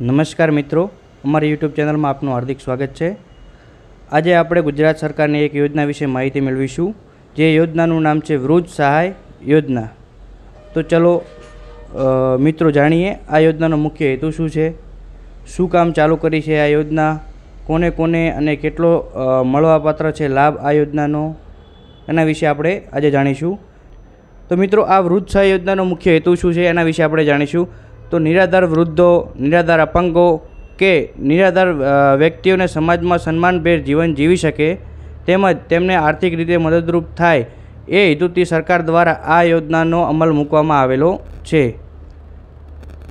નમસ્કાર મિત્રો અમારી યુટ્યુબ ચેનલમાં આપનું હાર્દિક સ્વાગત છે આજે આપણે ગુજરાત સરકારની એક યોજના વિશે માહિતી મેળવીશું જે યોજનાનું નામ છે વૃદ્ધ સહાય યોજના તો ચલો મિત્રો જાણીએ આ યોજનાનો મુખ્ય હેતુ શું છે શું કામ ચાલુ કરી છે આ યોજના કોને કોને અને કેટલો મળવાપાત્ર છે લાભ આ યોજનાનો એના વિશે આપણે આજે જાણીશું તો મિત્રો આ વૃદ્ધ સહાય યોજનાનો મુખ્ય હેતુ શું છે એના વિશે આપણે જાણીશું તો નિરાધાર વૃદ્ધો નિરાધાર અપંગો કે નિરાધાર વ્યક્તિઓને સમાજમાં સન્માનભેર જીવન જીવી શકે તેમજ તેમને આર્થિક રીતે મદદરૂપ થાય એ હેતુથી સરકાર દ્વારા આ યોજનાનો અમલ મૂકવામાં આવેલો છે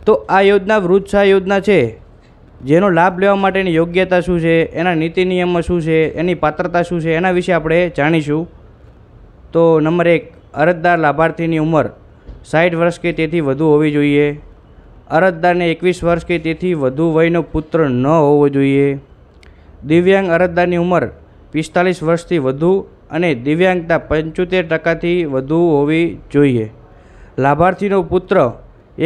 તો આ યોજના વૃદ્ધ વૃદ્ધશાહ યોજના છે જેનો લાભ લેવા માટેની યોગ્યતા શું છે એના નીતિ નિયમો શું છે એની પાત્રતા શું છે એના વિશે આપણે જાણીશું તો નંબર એક અરજદાર લાભાર્થીની ઉંમર સાઠ વર્ષ કે તેથી વધુ હોવી જોઈએ અરજદારને એકવીસ વર્ષ કે તેથી વધુ વયનો પુત્ર ન હોવો જોઈએ દિવ્યાંગ અરજદારની ઉંમર પિસ્તાલીસ વર્ષથી વધુ અને દિવ્યાંગતા પંચોતેર ટકાથી વધુ હોવી જોઈએ લાભાર્થીનો પુત્ર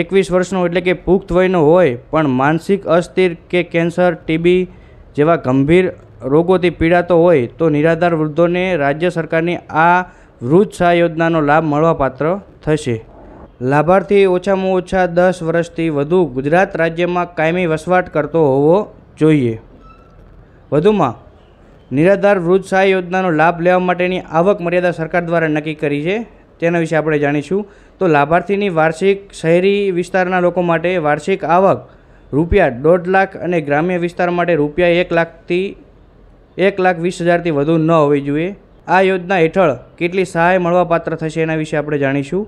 એકવીસ વર્ષનો એટલે કે પુખ્ત વયનો હોય પણ માનસિક અસ્થિર કે કેન્સર ટીબી જેવા ગંભીર રોગોથી પીડાતો હોય તો નિરાધાર વૃદ્ધોને રાજ્ય સરકારની આ વૃદ્ધ સહાય યોજનાનો લાભ મળવાપાત્ર થશે લાભાર્થી ઓછામાં ઓછા દસ વર્ષથી વધુ ગુજરાત રાજ્યમાં કાયમી વસવાટ કરતો હોવો જોઈએ વધુમાં નિરાધાર વૃદ્ધ સહાય યોજનાનો લાભ લેવા માટેની આવક મર્યાદા સરકાર દ્વારા નક્કી કરી છે તેના વિશે આપણે જાણીશું તો લાભાર્થીની વાર્ષિક શહેરી વિસ્તારના લોકો માટે વાર્ષિક આવક રૂપિયા દોઢ લાખ અને ગ્રામ્ય વિસ્તાર માટે રૂપિયા એક લાખથી એક લાખ વીસ હજારથી વધુ ન હોવી જોઈએ આ યોજના હેઠળ કેટલી સહાય મળવાપાત્ર થશે એના વિશે આપણે જાણીશું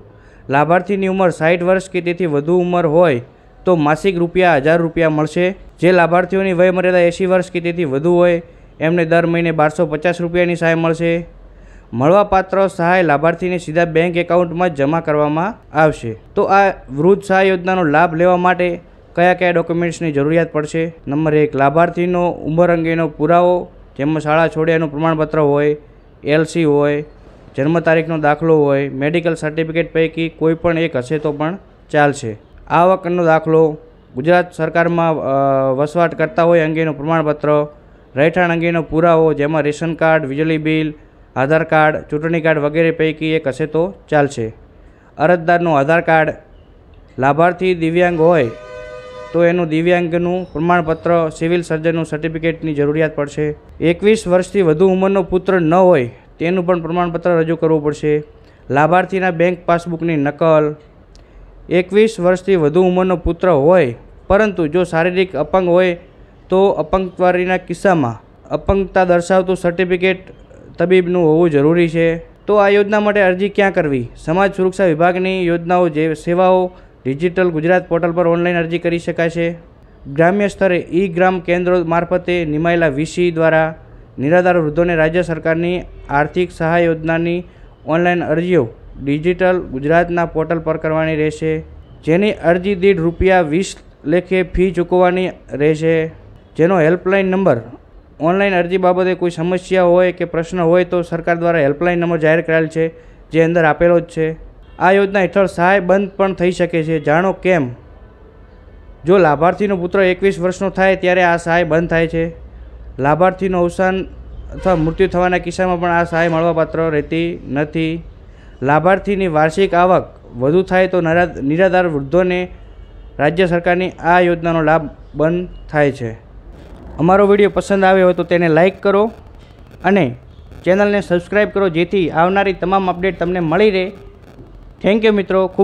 લાભાર્થીની ઉંમર સાઠ વર્ષ કે તેથી વધુ ઉંમર હોય તો માસિક રૂપિયા હજાર રૂપિયા મળશે જે લાભાર્થીઓની વયમર્યાદા એંસી વર્ષ કે તેથી વધુ હોય એમને દર મહિને બારસો પચાસ રૂપિયાની સહાય મળશે મળવાપાત્ર સહાય લાભાર્થીને સીધા બેંક એકાઉન્ટમાં જમા કરવામાં આવશે તો આ વૃદ્ધ સહાય યોજનાનો લાભ લેવા માટે કયા કયા ડોક્યુમેન્ટ્સની જરૂરિયાત પડશે નંબર એક લાભાર્થીનો ઉંમર અંગેનો પુરાવો જેમાં શાળા છોડ્યાનું પ્રમાણપત્ર હોય એલસી હોય જન્મ તારીખનો દાખલો હોય મેડિકલ સર્ટિફિકેટ પૈકી કોઈ પણ એક હશે તો પણ ચાલશે આવકનો દાખલો ગુજરાત સરકારમાં વસવાટ કરતા હોય અંગેનું પ્રમાણપત્ર રહેઠાણ અંગેનો પુરાવો જેમાં રેશન કાર્ડ વીજળી બિલ આધાર કાર્ડ ચૂંટણી કાર્ડ વગેરે પૈકી એક હશે તો ચાલશે અરજદારનું આધાર કાર્ડ લાભાર્થી દિવ્યાંગ હોય તો એનું દિવ્યાંગનું પ્રમાણપત્ર સિવિલ સર્જનનું સર્ટિફિકેટની જરૂરિયાત પડશે એકવીસ વર્ષથી વધુ ઉંમરનો પુત્ર ન હોય તેનું પણ પ્રમાણપત્ર રજૂ કરવું પડશે લાભાર્થીના બેંક પાસબુકની નકલ એકવીસ વર્ષથી વધુ ઉંમરનો પુત્ર હોય પરંતુ જો શારીરિક અપંગ હોય તો અપંગવારીના કિસ્સામાં અપંગતા દર્શાવતું સર્ટિફિકેટ તબીબનું હોવું જરૂરી છે તો આ યોજના માટે અરજી ક્યાં કરવી સમાજ સુરક્ષા વિભાગની યોજનાઓ જે સેવાઓ ડિજિટલ ગુજરાત પોર્ટલ પર ઓનલાઈન અરજી કરી શકાય છે ગ્રામ્ય સ્તરે ઈ ગ્રામ કેન્દ્રો મારફતે નિમાયેલા વીસી દ્વારા નિરાધાર વૃદ્ધોને રાજ્ય સરકારની આર્થિક સહાય યોજનાની ઓનલાઈન અરજીઓ ડિજિટલ ગુજરાતના પોર્ટલ પર કરવાની રહેશે જેની અરજી દીઢ રૂપિયા વીસ લેખે ફી ચૂકવવાની રહેશે જેનો હેલ્પલાઇન નંબર ઓનલાઈન અરજી બાબતે કોઈ સમસ્યા હોય કે પ્રશ્ન હોય તો સરકાર દ્વારા હેલ્પલાઇન નંબર જાહેર કરાયેલ છે જે અંદર આપેલો જ છે આ યોજના હેઠળ સહાય બંધ પણ થઈ શકે છે જાણો કેમ જો લાભાર્થીનો પુત્ર એકવીસ વર્ષનો થાય ત્યારે આ સહાય બંધ થાય છે લાભાર્થીનું અવસાન અથવા મૃત્યુ થવાના કિસ્સામાં પણ આ સહાય મળવાપાત્ર રહેતી નથી લાભાર્થીની વાર્ષિક આવક વધુ થાય તો નિરાધાર વૃદ્ધોને રાજ્ય સરકારની આ યોજનાનો લાભ બંધ થાય છે અમારો વિડીયો પસંદ આવ્યો હોય તો તેને લાઇક કરો અને ચેનલને સબસ્ક્રાઈબ કરો જેથી આવનારી તમામ અપડેટ તમને મળી રહે થેન્ક યુ મિત્રો ખૂબ